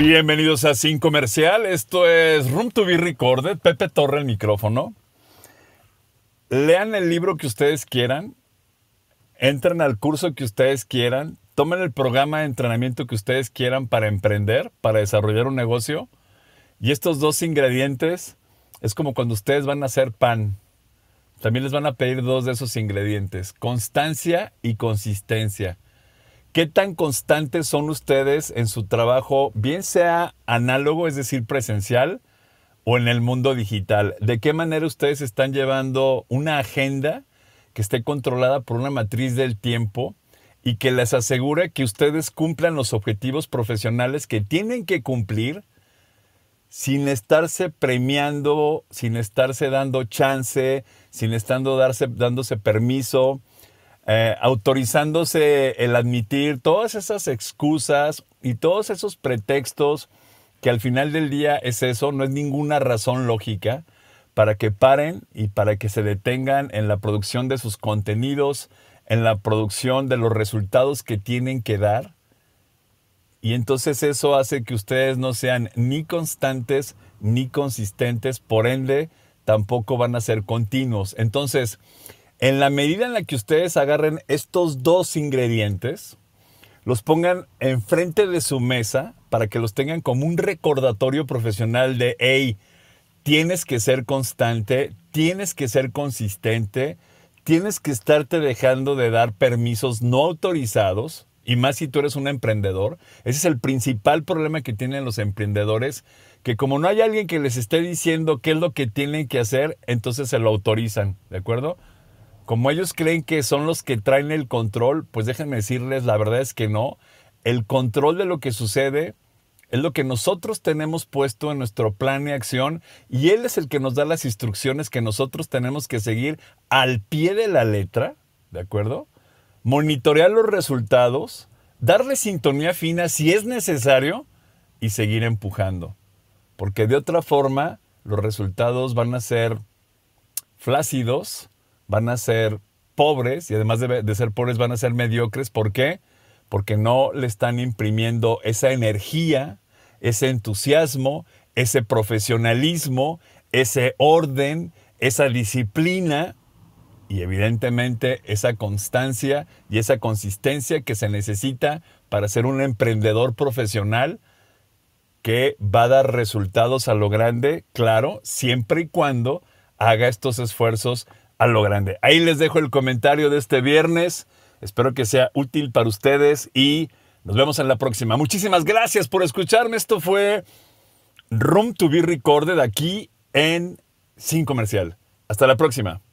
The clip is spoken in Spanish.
Bienvenidos a Sin Comercial. Esto es Room to be Recorded. Pepe Torre el micrófono. Lean el libro que ustedes quieran. Entren al curso que ustedes quieran. Tomen el programa de entrenamiento que ustedes quieran para emprender, para desarrollar un negocio. Y estos dos ingredientes es como cuando ustedes van a hacer pan. También les van a pedir dos de esos ingredientes, constancia y consistencia. ¿Qué tan constantes son ustedes en su trabajo, bien sea análogo, es decir, presencial, o en el mundo digital? ¿De qué manera ustedes están llevando una agenda que esté controlada por una matriz del tiempo y que les asegure que ustedes cumplan los objetivos profesionales que tienen que cumplir sin estarse premiando, sin estarse dando chance, sin estando darse, dándose permiso? Eh, autorizándose el admitir todas esas excusas y todos esos pretextos que al final del día es eso, no es ninguna razón lógica para que paren y para que se detengan en la producción de sus contenidos, en la producción de los resultados que tienen que dar. Y entonces eso hace que ustedes no sean ni constantes ni consistentes, por ende tampoco van a ser continuos. Entonces, en la medida en la que ustedes agarren estos dos ingredientes, los pongan enfrente de su mesa para que los tengan como un recordatorio profesional de, hey, tienes que ser constante, tienes que ser consistente, tienes que estarte dejando de dar permisos no autorizados, y más si tú eres un emprendedor. Ese es el principal problema que tienen los emprendedores, que como no hay alguien que les esté diciendo qué es lo que tienen que hacer, entonces se lo autorizan, ¿de acuerdo? Como ellos creen que son los que traen el control, pues déjenme decirles, la verdad es que no. El control de lo que sucede es lo que nosotros tenemos puesto en nuestro plan de acción y Él es el que nos da las instrucciones que nosotros tenemos que seguir al pie de la letra, ¿de acuerdo? Monitorear los resultados, darle sintonía fina si es necesario y seguir empujando. Porque de otra forma, los resultados van a ser flácidos, van a ser pobres y además de, ser pobres van a ser mediocres. ¿Por qué? Porque no le están imprimiendo esa energía, ese entusiasmo, ese profesionalismo, ese orden, esa disciplina y evidentemente esa constancia y esa consistencia que se necesita para ser un emprendedor profesional que va a dar resultados a lo grande, claro, siempre y cuando haga estos esfuerzos a lo grande. Ahí les dejo el comentario de este viernes. Espero que sea útil para ustedes y nos vemos en la próxima. Muchísimas gracias por escucharme. Esto fue Room to be Recorded aquí en Sin Comercial. Hasta la próxima.